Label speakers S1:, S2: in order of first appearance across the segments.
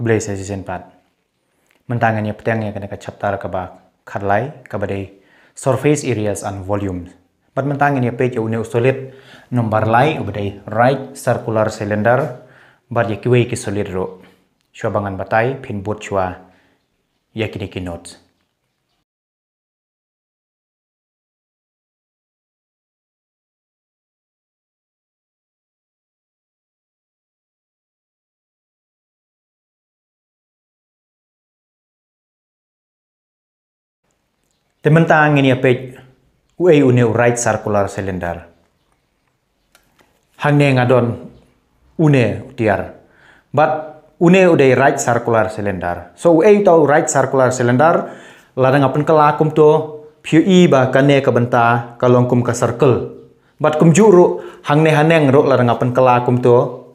S1: kublai sa jisen pat Mentangan ya petang ya kena ka chapter ba karlai ke ba dei surface areas and volumes Pat mentangan ya pet ya unia usulit nombar lai ba dei right circular cylinder bar ya kiwai ki solid ro bangan batai pin bot chua yakini ki notes Tementa ini apa? pej uei une right circular cylinder. Hangne ngadon une tiar, But une udah right circular cylinder. So uei tau right circular cylinder ladang apun kelakum to piu i ba kane kebenta kalongkum ke circle. But kum juru hangne haneng ro ladang apun kelakum to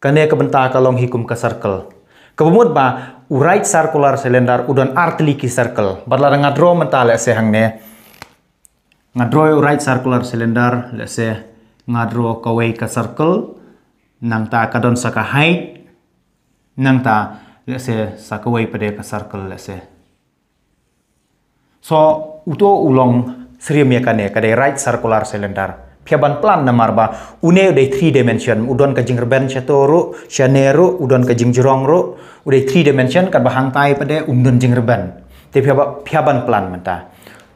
S1: kane kebenta kalong hikum ke circle. Kebumut ba right circular cylinder udan artliki circle nga draw mata le se hangne ngadro right circular cylinder le se ngadro kawai ka circle nang ta kadon ka height nang ta le se sakawai pade ka circle le se so uto ulong sri mekane kade right circular cylinder piaban plan na marba une udai three dimension udon ka jing reben chatoru shaneru udon ka jing ru, udai three dimension kan bahang tai pade umdon jing reben te piaba piaban plan menta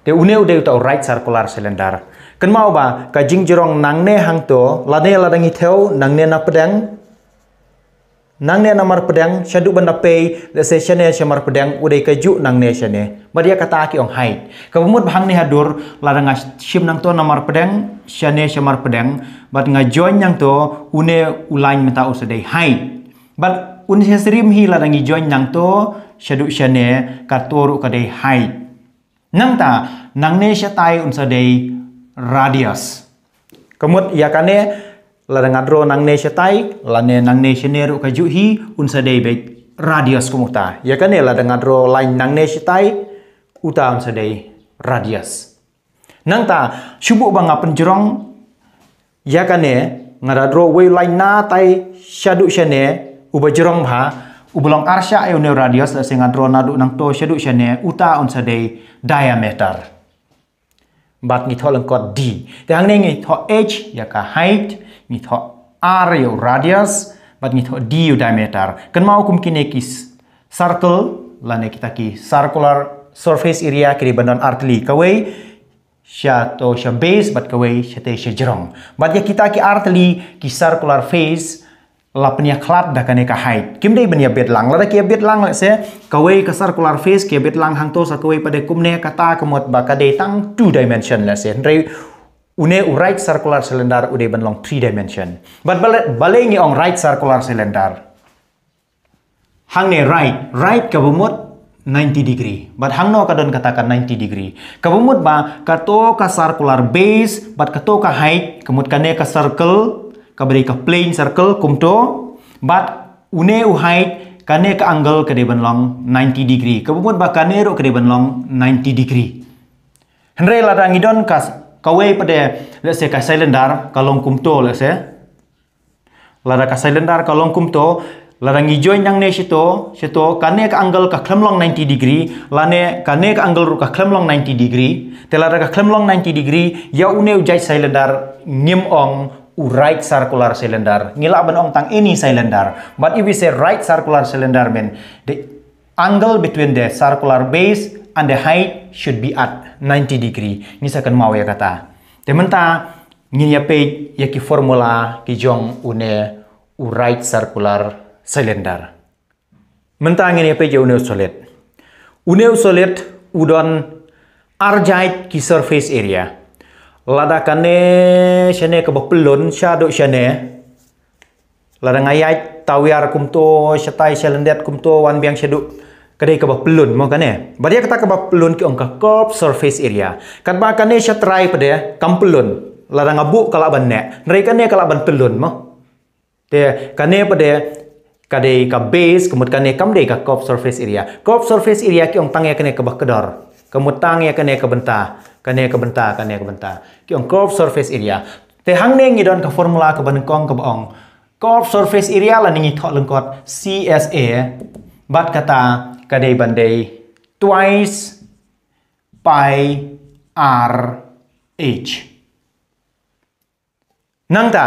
S1: te une udai utau right circular cylinder kan mau ba ka jing jirong nangne hang to lade ladangi theu nangne na nang ne namar pedang shadu banda pay the session ya shamar pedang udai kaju nang ne ne badia kata aki ong hai bumut bahang ne hadur laranga shim nang to namar pedang shane shamar pedang bat ngajoin yang to une ulain meta usadai hai bat une sesrim hi larang join yang to shadu shane ka dai hai nang ta nang nangne shatai unsadai radius kemut yakane la nang ne shatai la nang ne sheneru ka hi, unsa dei be radius kumuta ya kan la lain nang ne shatai uta unsa dei radius nang ta shubu banga penjerong ya kan ne ngadro we lain na tai shadu shane uba jerong ha, ubulong arsha ayo e ne radius la singadro nadu nang to shadu shane uta unsa dei diameter bat ngi tholang kot d dang ne ngi tho h ya ka height ngitho area radius bat ngitho dio diameter kan mau kum kine ki circle lane kita ki circular surface area kiri bandan artli kawai sya to sya base bat kawai sya te sya jerong bat ya kita ki artli ki circular face lapnya klat da kane ka height kim dei bania bet lang Lada ki kia bet lang se kawai ka circular face kia bet lang hang to sa kawai pada kumne kata kemot ba ka tang two dimension la se rei une u right circular cylinder ude ban long three dimension but balengi ong right circular cylinder hang ne right right kabumut 90 degree but hang hangno kadon katakan 90 degree kabumut ba kato ka circular base but kato ka height kemut kane ka circle kabari ka plane circle kumto but une u height kane ka angle kade ban long 90 degree kabumut ba kane ro kade ban long 90 degree henre ladang idon kas kawai pada let's say ka silendar kalong kumto let's say lada ka silendar kalong kumto lada ngijoin yang ne shito sito kane ka angle ka klemlong 90 degree lane kane ka angle ru ka klemlong 90 degree te lada ka klemlong 90 degree ya une ujai silinder ngim ong u right circular cylinder. Ngila ban ong tang ini cylinder. But if we say right circular cylinder men. the angle between the circular base and the height should be at 90 degree. Ini saya akan mau ya kata. Tementa ini apa? yaki formula kijong une u right circular cylinder. Menta apa? Ya, pe une solid. Une solid udon arjait ki surface area. Ladakane shane ke pelon shadow shane. Ladang ayat tawiar kumto shatai shalendet kumto wan biang seduk, kedai ke pelun mo kane eh? badia kata ke pelun ke angka kop surface area kan ba kane try pada ya kam pelun larang abu kala ban ne kan ne kala ban pelun mo te kane pada eh, kadai ka base kemut kane kam dei ka kop surface area kop surface area ki ong tang ya kane ke kedor kemut tang ya kane kan ke benta kane ke benta kane ke benta ki ong kop surface area te hang ne ngidon ka formula ke ban kong ke ong Corp surface area la ningi thok leng kot CSA eh? bat kata kadai bandai twice pi r h nang ta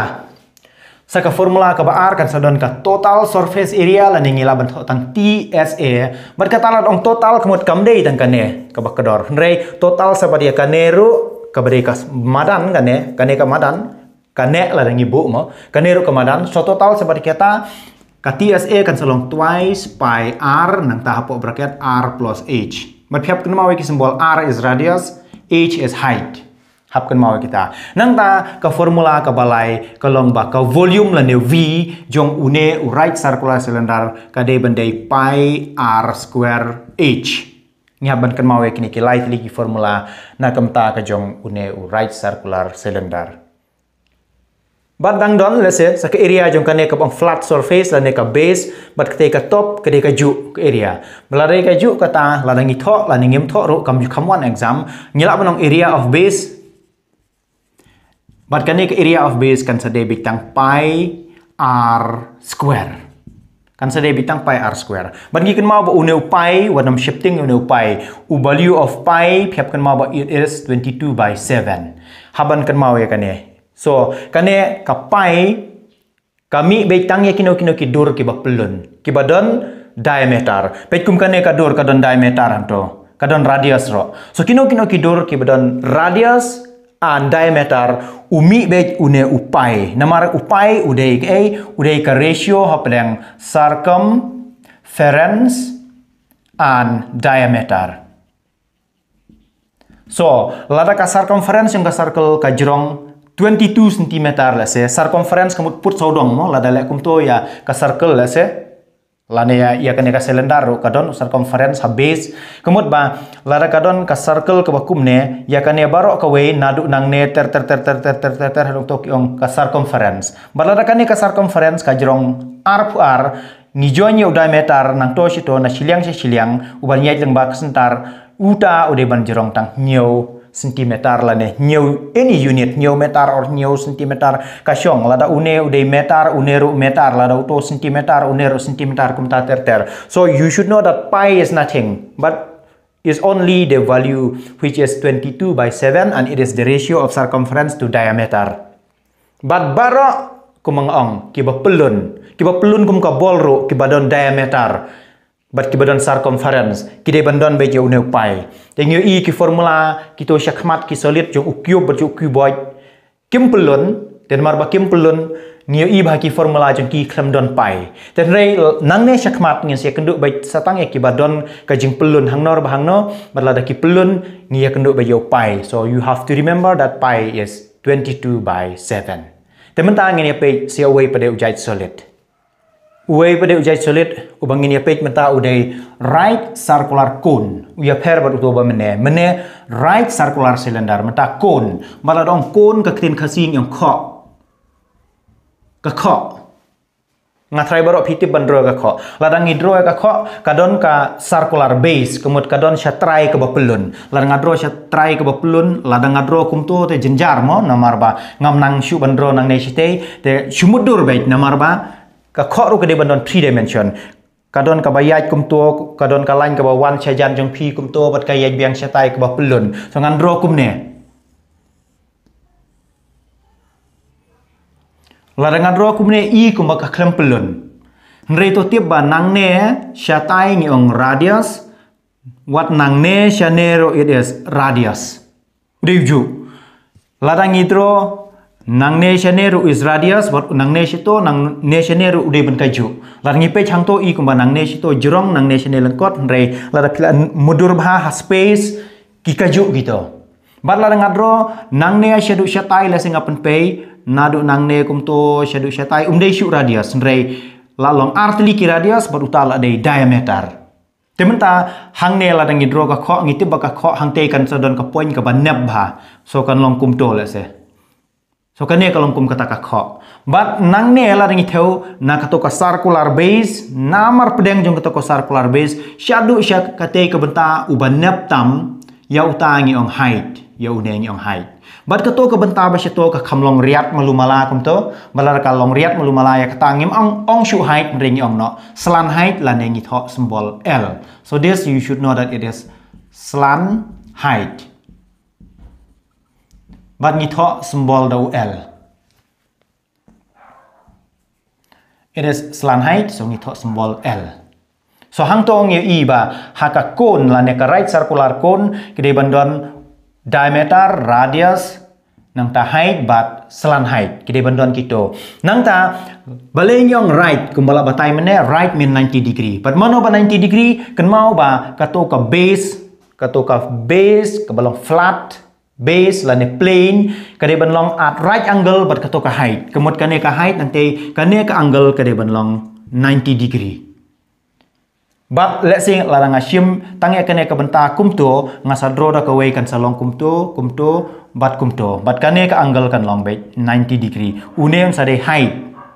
S1: saka formula ka r kan sadon ka total surface area la ningi la ban tang TSA eh? bat kata la ong total kemot kam dei tang ne ka ba kedor rei total sabadia kanero ka bereka madan kane ne ka madan kane la dangi bo mo kane ro kamadan so total sebab kita ka TSA kan selong twice pi r nang tahap bracket r plus h matpiap kan mawe ki simbol r is radius h is height hapkan mawe kita nang ta ka formula ka balai ka long ba ka volume la ne v jong une u right circular cylinder ka de bandai pi r square h nya ban kan mawa kini ki light lagi formula nak kam ta ka jong une u right circular cylinder But dang don lese sa ka area jong kane ka flat surface la ka base but kate ka top kate ka ju ka area belare ka ju kata la dangi tho la ningim tho ro kam kam one exam nyela nong area of base but kane ka area of base kan sa debit tang pi r square kan sa debit tang pi r square but gi kan ma ba uneu pi nam shifting uneu pi u value of pi phep kan mau ba it is 22 by 7 haban kan ya we kane So, kane kapai kami beitang ya kino kino kidur kiba pelun. Kiba don diameter. Petkum kane kadur kadon diameter anto. Kadon radius ro. So kino kino kidur kiba don radius and diameter umi beit une upai. Namar upai udai ke udai ke ratio hapleng circumference and diameter. So, lada ka circumference yang ka circle ka jerong 22 cm lah. se circumference kamu put sodong mo la dale kum to ya ka circle lah. se la ne ya ya ka selendar ka kadon circumference ha base kamut ba la ra kadon ka circle ka bakum ne ya kane baro ka we nadu nang ne ter ter ter ter ter ter ter ter ro to kiong ka circumference ba la ra kane ka circumference ka jrong r pu r ni ni udai metar nang to to na shiliang shiliang uban yai leng ba kesentar uta udah ban jrong tang nyau sentimeter la ne new any unit new meter or new centimeter ka shong la da une dei meter uneru meter la da to centimeter uneru centimeter kum ta ter ter so you should know that pi is nothing but is only the value which is 22 by 7 and it is the ratio of circumference to diameter. But bara kumangong kiba pelun, kiba pelun kum ka bolro kiba don diameter bat ki badon circumference ki de bandon be je une pai te ngio i ki formula ki to shakmat ki solid jong ukyo bat jong ki boy pelun ten mar ba kim pelun i ba ki formula jong ki klam don pai ten rei nang ne shakmat ngio se kendu ba satang e ki badon ka jing pelun hang nor ba hang no bat da ki pelun ngio ya kendu ba yo pai so you have to remember that pai is 22 by 7 temen tang ngene ya pe se away pada ujait solid Uei pada ujai sulit bangin ini page menta udai right circular cone. Uya per pada utoba mene mene right circular cylinder menta cone. Mala dong cone kekitin kasing yang kok ke kok. Ngatrai baru piti bandro ke kok. Ladang hidro ke kok kadon ka circular base kemud kadon try ke bapelun. Ladang ngadro try ke bapelun ladang ngadro kumto te jenjar mo ba ngam nang syu bandro nang nesite te syumudur namar ba ka kho ru ka de 3 dimension kadon ka bayaj kum kadon ka lain ka ba wan cha jan jong phi kum tu bat ka yaj biang cha tai ka ba pelun so ngan ro kum ne la ngan ro kum ne i kum ba ka klem pelun nre to tiap ba nang ne cha tai ni ong radius wat nang ne cha ne ro it is radius diu ladang la nang nationeru is radius nang nationeru nang nationeru ude ben kaju lar ngi chang changto i kumba nang nationeru jurong nang nationeru kot re lar pila mudur bha space ki kaju gitu bar lar ngadro nang ne shadu shatai la singa pen pay nadu nang ne kum to shadu shatai umde shu radius re la long artli ki radius but utal de diameter ta hang ne la dangi dro ka kho ngi tiba ka kho hang te kan sadon ka point ka ban nep bha so kan long kum to la se so kalau kum kataka kho but nang nangne elaring theu kato ka circular base namar pedeng jong kato ka circular base shadu shak kate ka benta uban neptam ya utangi ong height ya unengi ong height but kato ka benta ba shito ka kamlong riat melumala kum to balar ka long riat melumala ya katangim ong ong shu height ringi ong no slan height lanengi tho symbol l so this you should know that it is slan height Bad ngi tho symbol dau L. It is slant height, so ngi tho symbol L. So hang to ngi i ba haka kon, la neka right circular kon, kide bandon diameter, radius, nang ta height bat slant height kide bandon kito nang ta balen yong right kumbala batai mene right min 90 degree pat mano ba 90 degree ken mau ba kato ka base kato ka base ka balong flat base là nè plane cái đây bên long at right angle bật cái toka height cái một cái này cái height nanti cái này cái angle cái đây bên long 90 degree But let's say la nga shim tangi kene ka benta kumto nga sa draw da ka way kan sa long kumto kumto bat kumto bat kane ka angle kan long bet 90 degree unem sa de height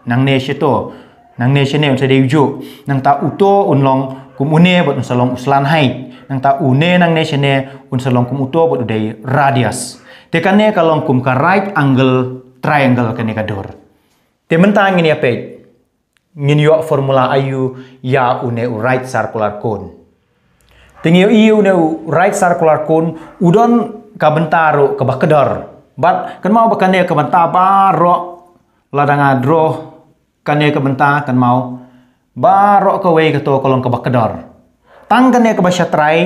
S1: nang ne sheto nang ne shene sa de ujo nang ta uto un long kum une bot unsalong uslan hai nang ta une nang nation unsalong kum uto bot udai radius kan tekane kalong kum ka right angle triangle ne ka dor te mentang ini ape ngin yo formula ayu ya une right circular cone tingyo iu une right circular cone udon ka bentaro ka bakedor bat kan mau bakane ka bentaro ladang adro kane ka bentar kan mau barok ke wei ketua kolong ke kedor tangkan ya ke basya trai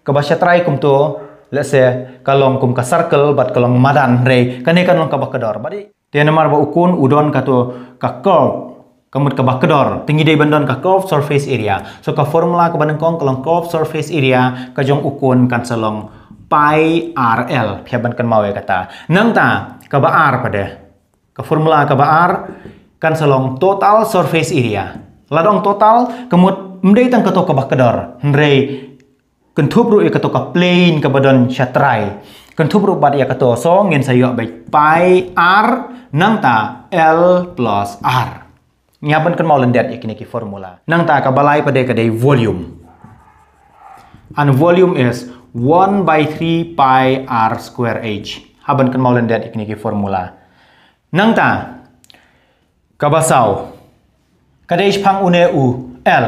S1: ke basya trai kum tu let's say kalong kum ke circle bat kalong madan rei kan ya kalong ke kedor badi dia nomor ba ukun udon tu ka curve kemud ke kedor tinggi dei bandon ke curve surface area so ke formula ke kong kalong curve surface area ke jong ukun kan selong pi rl piaban kan mawe kata nang ta ke ba r pada ke formula ke ba r kan selong total surface area ladong total kemut mdei tang ketok ke kedor mdei kentup ru ketok ke plain ke badon syatrai kentup ru bat ya so ngin sayo baik pi r nang ta l plus r nyaban kan mau lendet ikini ki formula nang ta kabalai pada kadai volume and volume is 1 by 3 pi r square h haban kan mau lendet ikini ki formula nang ta kabasau Kada ich pang une u L.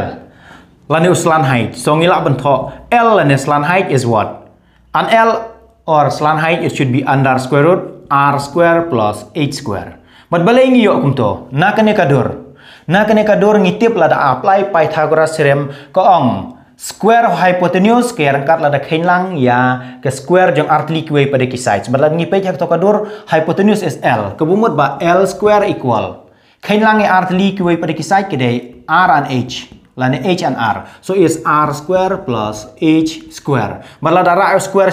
S1: Lani uslan height. So ngilak bentuk L lani slan height is what? An L or slan height it should be under square root R square plus H square. but balengi yo yok kumto. Na kene kador Na kene kador ngitip lada apply Pythagoras theorem ko ong square of hypotenuse ke rangkat lada lang ya ke square jong artli kwe pada sides Sebab lada ngipai ya jak to kador hypotenuse is L. Kebumut ba L square equal Khen lang e R li pada kisai kedai R and H. Lani e H and R. So is R square plus H square. Bala darah R e square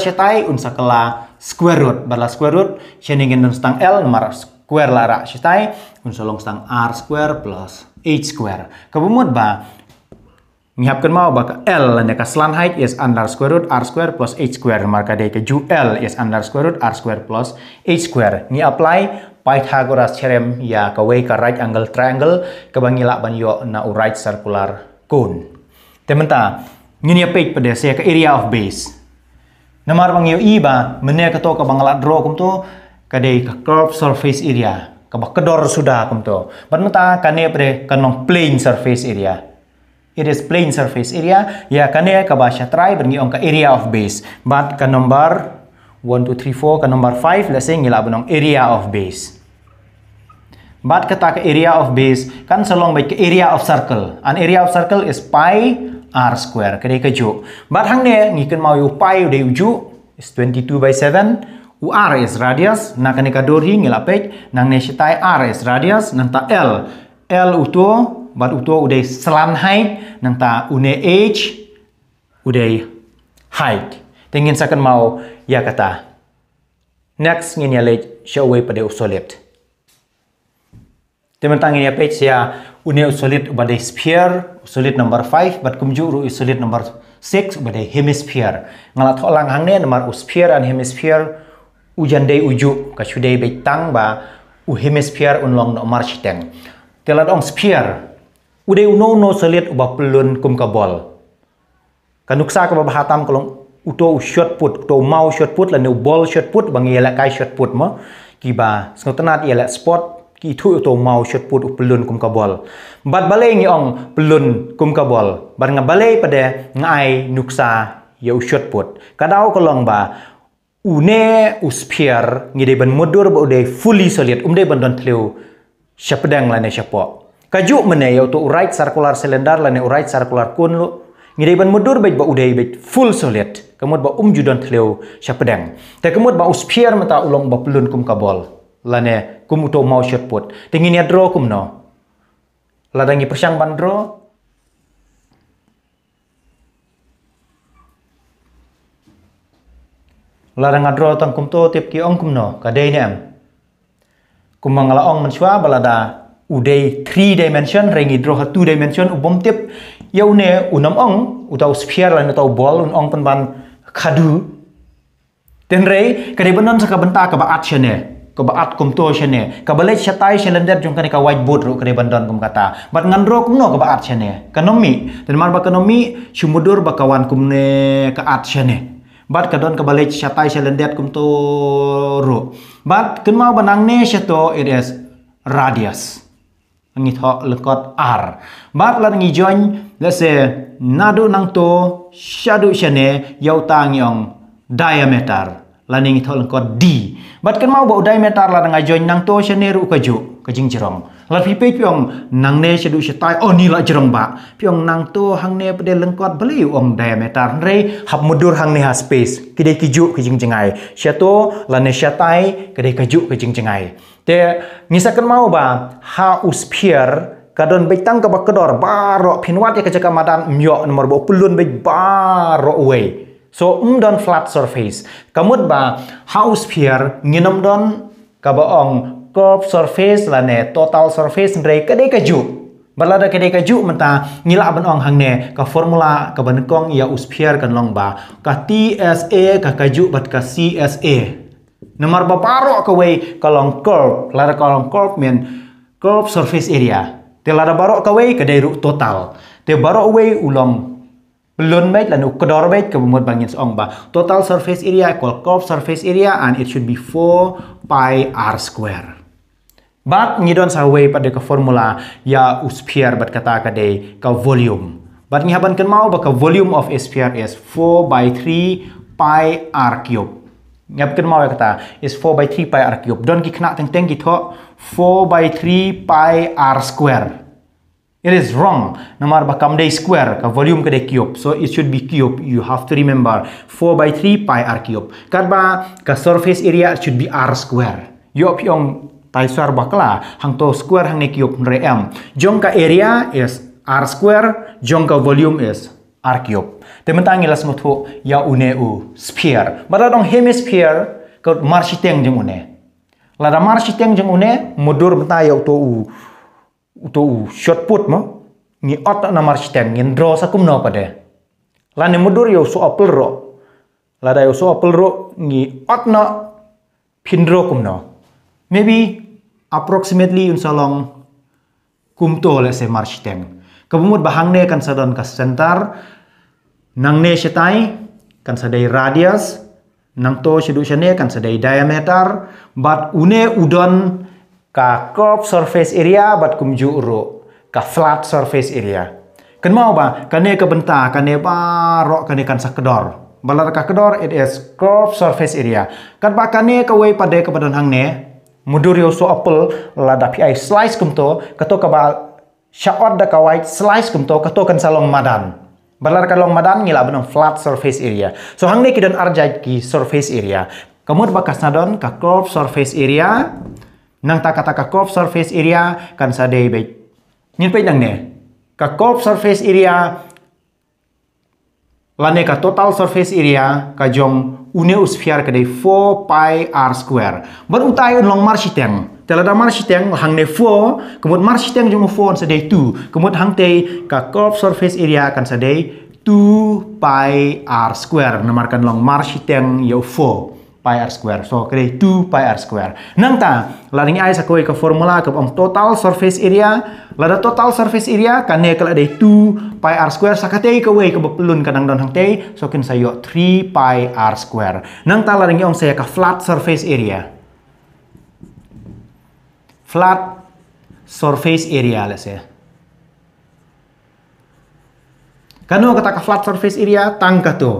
S1: unsa kela square root. Bala square root sheningin dan stang L nomor square lara syatai unsalong stang R square plus H square. Kebumut ba Nyiapkan mau bakal L landa ke slan height is under square root R square plus H square. Maka dia ke ju L is under square root R square plus H square. Ni apply Pythagoras theorem ya kawai ka right angle triangle ka bangila ban yo na right circular cone. Tementa ngini page pada saya ka area of base. Namar bang yo iba menya ka to ka bangala draw kum to ka dei ka curve surface area ka ba kedor sudah kum to. Ban mata ka ne ka nong plane surface area. It is plane surface area ya ka ne ka ba sya try bangi ong ka area of base. Bat ka nombar 1, 2, 3, 4 ke nomor 5 let's say ngila benong area of base Bat kata ke area of base kan selong baik ke area of circle an area of circle is pi r square Kedai ke ju hang ne ngiken mau yu pi de ju is 22 by 7 u r is radius na kene ka dor hi ngila pek nang ne shitai r is radius nang ta l l uto bat uto ude selan height nang ta une h ude height Tengin sakan mau Ya kata next ngin yale pada pade obsolete tementang ngin page ya une usolit bade sphere usolit number 5 but ru usolit number 6 bade hemisphere ngala hang hangne number sphere and hemisphere day uju kasudei tang ba u hemisphere unlong no marchiteng telat ong sphere udah uno no solit uba pelun kum kabol kanuksa ka bahatam kolong uto shot put to mau shot put la ball shot put bang nghĩa là kai shot put ma ki ba sngot nat nát là sport ki thu to mau shot put upulun kum ka ball bat balay ngi ong pulun kum ka ball bat nga pade pada ngai nuksa ye shot put kadau kolong ba une uspier ngi de ban modur ba de fully solid um de ban don tleu shapdang la ne shapo kaju mene yau to right circular cylinder la ne right circular kun lu ngirai ban mudur bet ba udai bet full solid kemod ba um judon thleu shapedang te kemod ba uspier mata ulong ba plun kum kabol lane kum uto mau shot pot tingin ya draw kum no ladangi persang ban draw ladang adro tang kum to tip ki ong kum no kadai ne am kum mangala ong mensua balada udai 3 dimension rengi dro ha 2 dimension ubom tip ne unam ong utau sphere lain utau ball un ong penban kadu den rei kade benam saka benta ka ba at shene ka ba at kum to shene ka bale chatai shene der jung kane ka white board ro kade bandon kum kata bat ngan ro kum no ka ba at shene kanomi den man ba kanomi shumudur ba kawan kum ne ka at shene bat ka don ka bale chatai shene kum to ro bat kun mau banang ne shato it is radius ngi tho lekot r bat lan ngi join lese nadu nang to shadu shane yau tang yong diameter laning itol ko d bat kan mau bau diameter la nang ajoin nang to shane ru ka ju ka jing jirong la pi pe pyong nang ne shadu shatai o oh, ni la jirong ba pyong nang to hang ne pde leng kot beli om diameter re hap mudur hang ne ha space kide ki ju jengai. jing jingai shato la ne shatai kide ka ju ka jing jingai te ngisakan mau ba ha usphere kadon be tang ka kedor barok pinwat ya kecek madan myo nomor bo pulun be barok we so um don flat surface kamut ba house pier nginom don ka ba ong curve surface la ne total surface ndre ka de ka ju balada ka de ka ju menta ngila ban ong hang ne ka formula ka ban kong ya us pier kan long ba ka tsa ka kaju bat ka csa nomor ba parok ka we ka long curve la ka long curve men curve surface area te la barok ka wei ka total te barok wei ulom Lun baik lalu kedor baik ke bumut bangin ong ba. Total surface area equal curve surface area and it should be 4 pi r square. Bat ngidon sa wei pada ke formula ya usphere bat kata dei ka volume. Bat ngihaban ken mau ba ka volume of sphere is 4 by 3 pi r cube. Ya kata is 4 by 3 pi r cube tho 4 by 3 pi r square it is wrong dei square ka volume dei cube so it should be cube you have to remember 4 by 3 pi r cube ka surface area should be r square to square ne cube ka area is r square Jong ka volume is archeop te man tangi las motho ya une u sphere bara dong hemisphere ko marshiteng jeng une la da marshiteng jeng une modur mata ya to u to u shot put mo ni ot na marshiteng ngin dro sakum no pade la ne modur yo so apel ro la da yo so apel ro ni ot na pindro kum no maybe approximately long kum to le se teng. kabumut bahangnya kan sadon ka center nangne tay, kan sadai radius nang to shane kan sadai diameter but une udon ka curve surface area bat kumju ro ka flat surface area kan mau ba kan ne ka benta kan ne ba ro kan ne kan sakedor balar ka kedor it is curve surface area kan ba ne ka wei pade ka badan ne mudur yo so apple la da pi slice kumto kato ka ba Sha'od da kawait slice kum to kato kan salong madan. Balar long madan ngila benong flat surface area. So hang neki don arjai ki surface area. Kamut bakas nadon ka curve surface area. Nang takata ka curve surface area kan sadei be. nin pe nang ne. Ka curve surface area lane ka total surface area ka jong une usphere 4 pi r square. ban utai un long marshiteng. Tela da marsh teng hang ne fo, kemut marsh yang jung fo on sedai tu, kemut hang tei ka curve surface area kan seday 2 pi r square, namarkan long marsh yang yo fo pi r square. So kere 2 pi r square. Nang ta, laring ai sa koi ka formula ka ong total surface area, lada total surface area kan ne kala dei 2 pi r square sakatei ka wei ka bepelun nang don hang tei, so kin yo 3 pi r square. Nang ta laring sa saya ka flat surface area flat surface area les ya. Kanu kata flat surface area tangka tuh,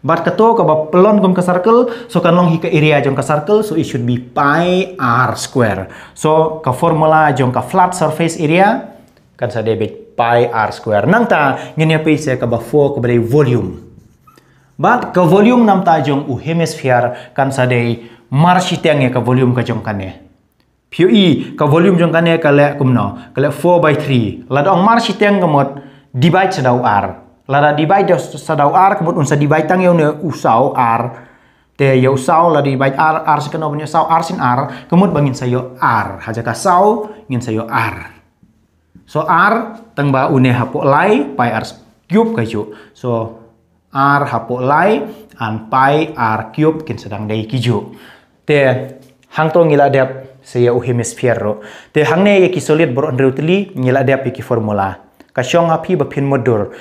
S1: But keto ke ba pelon gom ke circle, so kan long hi ke area jong ke circle, so it should be pi r square. So ke formula jong ke flat surface area kan saya debit pi r square. Nang ta ngini ya pe saya ke ba fo ke volume. But ke volume nam ta jong u hemisphere kan sa dei marshi ya ke volume ke jong kan ya. Pio i e, ka volume jong kane ka le kum no ka le 4 by 3 la dong mar shi teng ka mot sa dau r la da divide sa dau r ka mot sa tang yau ne usau sau r te yau sau la divide r r sa kano punya sau r sin r ka bangin sa yau r haja ka sau ngin sa yau r so r tang ba une hapo lai pai r cube ka yu so r hapo lai an pai r cube kin sedang dai ki yu te hang tong ngila dep saya uhi misfierro. Te hangne ye ki solid bor andreutli nyela dia piki formula. Ka api bapin modur.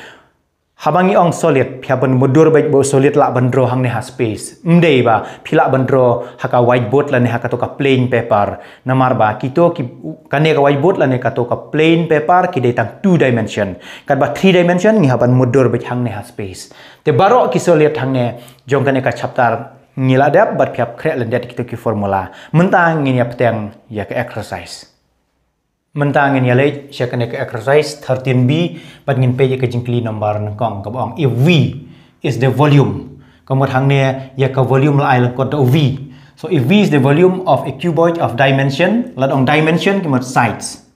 S1: Habangi ong solid piaban modur baik bo solid lak bandro hangne ha space. Mdei ba pilak bandro haka whiteboard lane haka toka plain paper. Namar ba kito ki kane ka whiteboard ne ka toka plain paper ki de tang two dimension. Kat ba three dimension ngi haban modur baik hangne ha space. Te barok ki solid hangne jong kane ka chapter ni la dap bat phiap khre len dat kitu ki formula mentang ngin apa ya yang ya ke exercise mentang ngin yale check ya kena ke exercise 13b bat ngin pe ye ya ke jingkli number ne kong ka if v is the volume ka mo thang ne ya ke volume la ai la v so if v is the volume of a cuboid of dimension la dimension ki mo size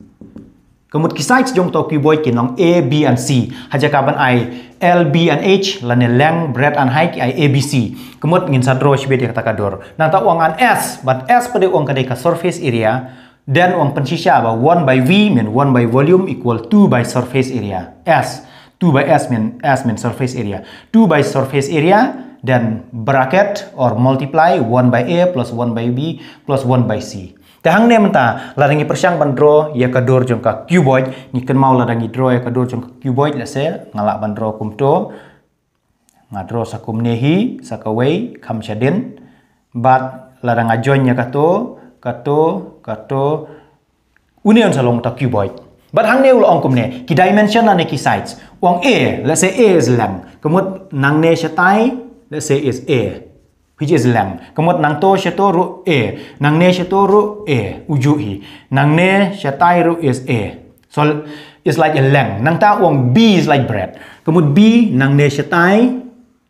S1: kemud kisai jong to ki boy kinong A B and C. Haja kaban ai L B and H lane leng bread and high ai A B C. Kemud ngin sadro shibet dia kata dor. Nang ta uang an S but S pada uang kadai ka surface area dan uang pensisha ba 1 by V min 1 by volume equal 2 by surface area. S 2 by S min S min surface area. 2 by surface area dan bracket or multiply 1 by A plus 1 by B plus 1 by C ne menta larangi persiang bandro ya kadur jongka cuboid ni ken mau larangi dro ya kadur jongka cuboid la ngalak bandro kumto ngadro sakum nehi sakawei kam syadin bat larang ya kato kato kato union salong ta cuboid bat hang ne ul kum ne ki dimension na ne ki sides wang a e, let's say e a is lang kemut nang ne syatai let's is a e which is lam kamot nang to to ru a nang ne to ru a ujuhi. nang ne tai ru is a so it's like a lang. nang ta uang b is like bread kamot b nang ne shatai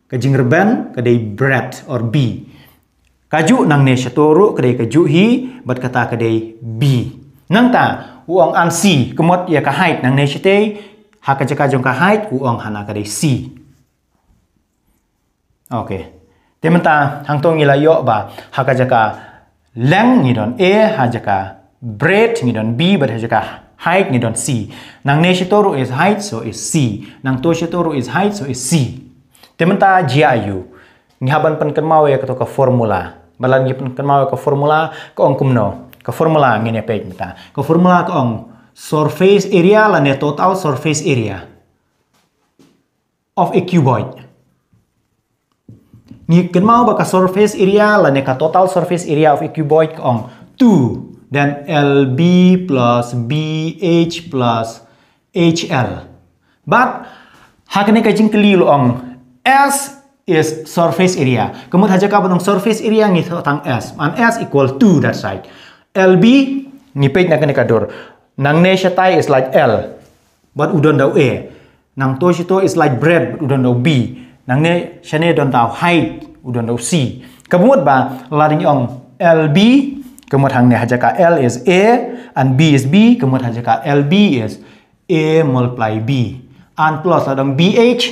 S1: ka jingreban Kedai bread or b kaju nang ne to ru Kedai kaju hi bat kata kedai b nang ta uang an si. kamot ya ka nang ne shatai hakajaka jong ka height wong hana kadai c okay hang tong ila yo ba hakajaka leng ngidon a hajaka bread don b but height don c nang ne shitoru is height so is c nang to shitoru is height so is c ni jiayu ngihaban penken mawe ya ka formula balan ngi penken mawe ke formula ke ong kumno ke formula ngene pe meta ke formula ke ong surface area la ne total surface area of a cuboid Ken mau baka surface area la neka total surface area of a cuboid ong 2 dan LB plus BH plus HL. But hakne ka jing kelil ong S is surface area. Kemut haja ka benong surface area ngi tang S. An S equal 2 that side. LB ngi pe nak neka dor. Nang ne shatai is like L. But udon dau E. Nang to to is like bread but udon dau B nang ne shane don tau hai u don tau si kamut ba lading ong lb kamut hang ne hajaka l is a and b is b kamut hajaka lb is a multiply b and plus adong bh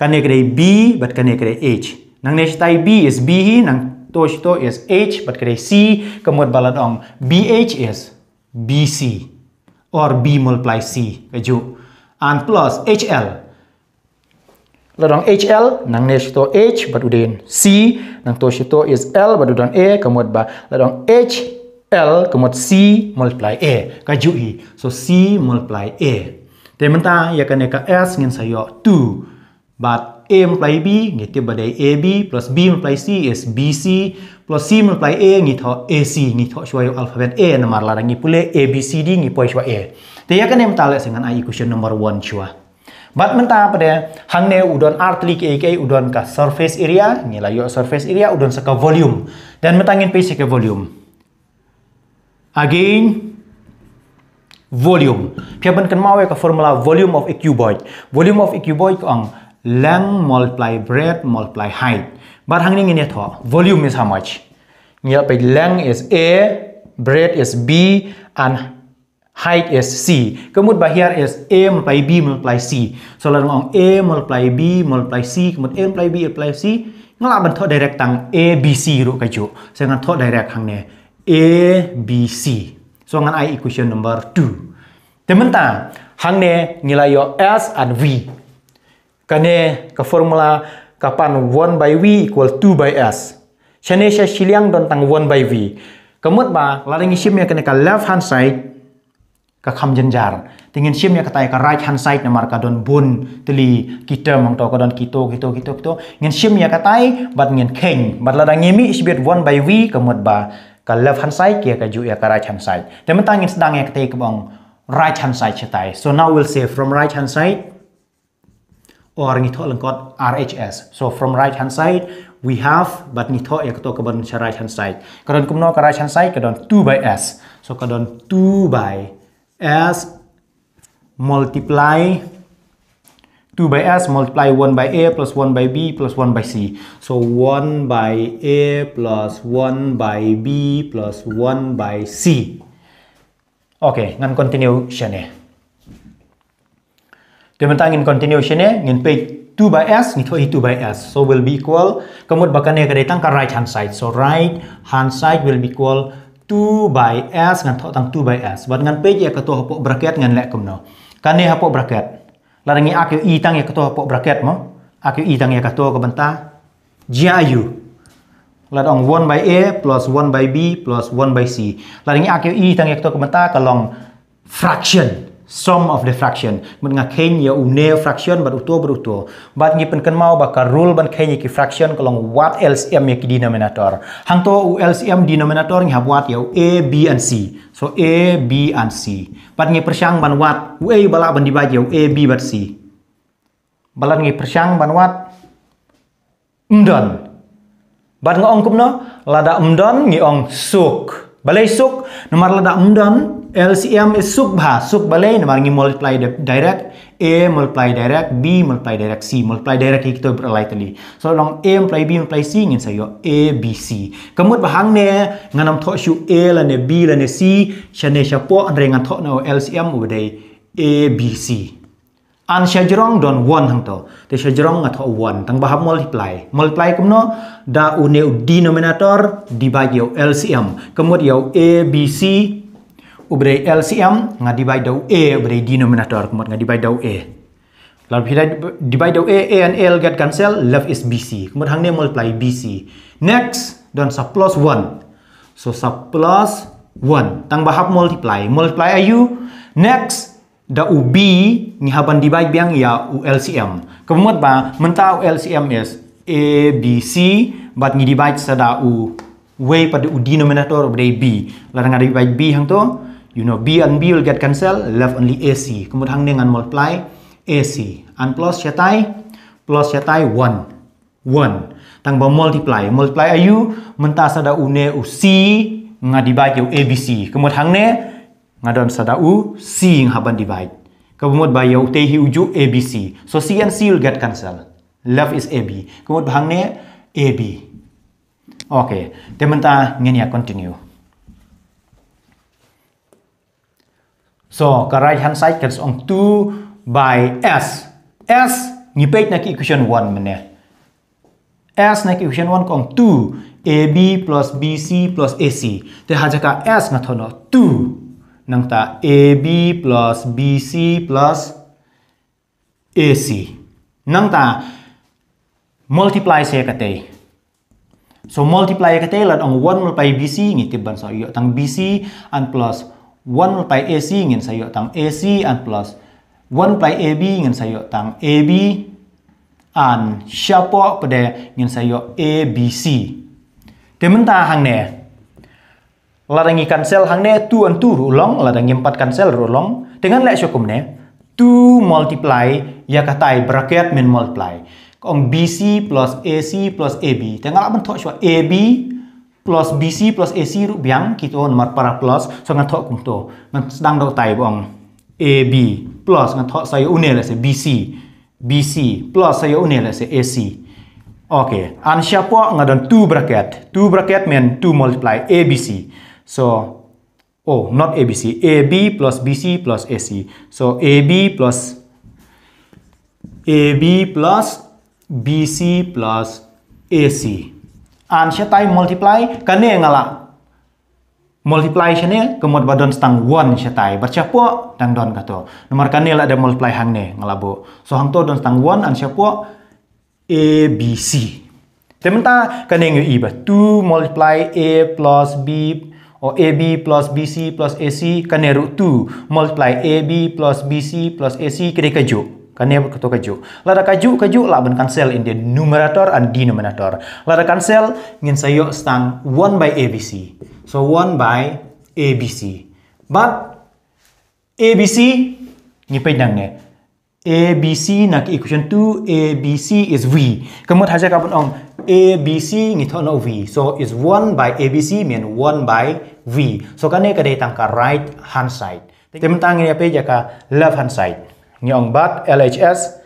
S1: kane kre b but kane kre h nang ne shtai b is b hi nang to to is h but kre c kamut balad ong bh is bc or b multiply c kaju and plus hl Ladang HL nang ne shito H udin C nang to shito is L baduden A kemud ba lorong H L kemud C multiply A kajui so C multiply A tementa ya kan ya ka S ngin sayo 2 but A multiply B ngiti badai AB plus B multiply C is BC plus C multiply A ngi AC ngi tho shwayo alphabet A namar ladang ngi pule ABCD ngi poi shwa A te ya kan ya em tale sengan i equation number 1 shwa bat mentah pada hangne udon artli ke ke udon ka surface area nilai yo surface area udon seka volume dan metangin PC ke volume again volume ben kan mawe ka formula volume of a cuboid volume of a cuboid ang length multiply breadth multiply height hang nih ngin e tuh volume is how much Nilai pe length is a breadth is b and height is C. Kemud bahiar is A multiply B multiply C. So lalu ang A multiply B multiply C kemud A multiply B multiply C Ngelak bentuk direct tang A B C ruk kaju. So ngan tok direct hang ne A B C. So ngan I equation number 2. Tementa hang ne nilai yo S and V. Kane ke formula kapan 1 by V equal 2 by S. Chane sya shiliang don 1 by V. Kemud ba lalu ngi shim ya kene ka left hand side ka kham janjar tingin siam ya katai ka right hand side na marka don bun teli kita mong to ka don kito kito kito kito ngin siam ya katai bat ngin king bat la ngimi is bit one by we mot ba ka left hand side kia ya ka ju ya ka right hand side temen ngin sedang ya katai bong right hand side chatai so now we'll say from right hand side or ngitho lengkot RHS so from right hand side we have but ya to ya kato ka bon right hand side ka don kumno ka right hand side ka don 2 by s so ka don 2 by s multiply 2 by s multiply 1 by a plus 1 by b plus 1 by c. So 1 by a plus 1 by b plus 1 by c. Okay, ngan continue shane. Dementa ngin continue shane ngin pay 2 by s ngin pay 2 by s. So will be equal kemud bakane kadai tang ka right hand side. So right hand side will be equal 2 by s ngan tok tang 2 by s wat ngan page ya ketua hapok bracket ngan lek Kan ni hapok bracket larangi akyo i tang ya ketua hapok bracket mo akyo i tang ya ketua ke benta jiayu ladong 1 by a plus 1 by b plus 1 by c larangi akyo i tang ya ketua ke benta kalong fraction sum of the fraction mun nga ken ya une fraction bar utuo bar utuo bat ngi pen ken mau baka rule ban ken ki fraction kolong what LCM ya ki denominator hang to u LCM denominator ngi habuat ya a b and c so a b and c bat ngi persyang ban what, u a bala ban dibagi ya a b bat c balan ngi persyang ban what, mdon bat ngi ongkum no, lada mdon ngi ong suk balai suk nomor lada mdon LCM is Sukbha. Sukbha le namangi multiply direct. A multiply direct, B multiply direct, C multiply direct hik to berlaitali. So long A multiply B multiply C ngin sayo A B C. Kamut bahang ne nganam tho shu A la B la C shane shapo andre ngan tho no LCM ubdai A B C. An shajarong don one hang to. Te shajarong ngat one tang bahap multiply. Multiply kumno da une denominator dibagi yau LCM. Kamut yau A B C ubrei LCM nga divide dau A e, ubrei denominator kumot nga divide dau A e. lalu kita divide dau A e, A and L get cancel left is BC kumot hang ne multiply BC next dan sub plus 1 so sub plus 1 tang bahap multiply multiply ayu next da b ni haban divide biang ya ULCM kumot ba menta LCM is A B C but ni divide sada U way pada u denominator ubrei b lalu ada dibai b hang tu you know B and B will get cancelled, left only AC. Kemudian hang dengan multiply AC. And plus chatai, plus chatai 1. 1. Tang bom multiply, multiply ayu menta sada une u C nga dibagi ABC. Kemudian hang ne ngadon sada u C yang haban divide. Kemudian bayo tehi uju ABC. So C and C will get cancelled. Left is AB. Kemudian hang ne AB. Okay, teman-teman, ini ya continue. So the right hand side gets on 2 by S. S ngipait naki equation 1 mana. S naki equation 1 kong 2 AB plus BC plus AC. Te hajaka S ngathono 2 nang ta AB plus BC plus AC. Nang ta multiply saya katei. So multiply katei lan on 1 multiply BC ngitiban so iyo tang BC and plus 1 pi AC ngin sayo tang AC and plus 1 pi AB ngin sayo tang AB and siapa pada ngin sayo ABC dementa hang ne larangi cancel hang ne 2 and 2 rulong larangi 4 cancel rulong dengan lek syukum ne 2 multiply ya katai bracket min multiply kong BC plus AC plus AB tengah bentuk syukum AB plus BC plus AC yang kita nomor para plus so nga thok kong to nga sedang dok tai bong AB plus nga saya unil lese BC BC plus saya unil lese AC oke okay. an siapa nga dan 2 bracket 2 bracket men 2 multiply ABC so oh not ABC AB plus BC plus AC so AB plus AB plus BC plus AC aan tai multiply kane ngala multiply shane kemudian badon stang one shetai bercapo dan don kato nomor kane ada multiply hang ne bo so hang to don stang one an po a b c tementa kane ngi ba tu multiply a plus b a b plus b c plus a c kane root tu multiply a b plus b c plus a c kira kajuk Kan ya ketua kaju. Lada kaju kaju la ben cancel in the numerator and denominator. Lada cancel ngin sayo stang 1 by ABC. So 1 by ABC. But ABC ni pedang ne. ABC nak equation 2 ABC is V. Kemot haja kapun ong ABC ni thon V. So is 1 by ABC mean 1 by V. So kan kane kade tangka right hand side. Tementang ini apa jaka left hand side nyong bat LHS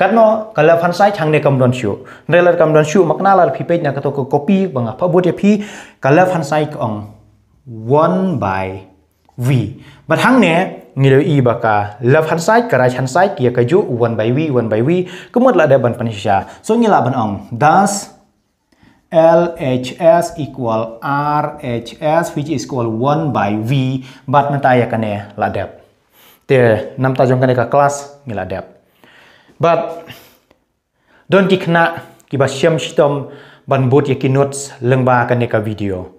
S1: katno kala fansai ne kamdon shu relar kamdon shu makna lar phi page na kato ko copy banga phabote phi kala fansai kong 1 by v but hangne ngilo i baka left hand side kara hand side kia kaju 1 by v one by v kemud la ban panisha so ngila ban ong thus LHS equal RHS which is equal 1 by V but mataya kane ladap det nam ta jong kaneka class ngila dep but don ki khna ki ba shem shitom ban bot ye ki notes lengba kaneka video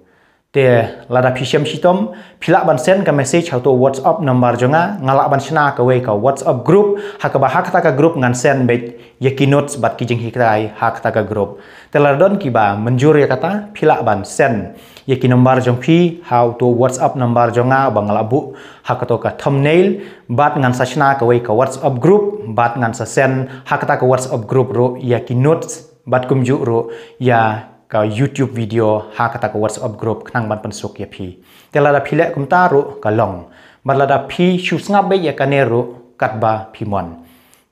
S1: te lada phisem shitom phila ban sen ka message hau whatsapp number jonga ngala ban sna ka we ka whatsapp group hakaba hakta ka group ngan sen bet yeki notes bat ki jing hikrai hakta ka group te don ki ba menjur ya kata phila ban sen yeki number jong phi hau to whatsapp number jonga bangla bu hakato ka thumbnail bat ngan sa sna ka we ka whatsapp group bat ngan sa sen hakta ka whatsapp group ro yaki notes bat kumju ro ya ka YouTube video ha kata ka WhatsApp group khang ban pan suk ya phi tela da phile kum ta ka long matla da phi shus nga be ya ka ne ru kat ba phi mon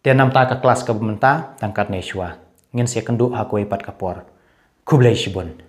S1: te nam ta ka class ka bumta tangkat ne shwa ngin se kendu ha koi pat ka por kublai shibon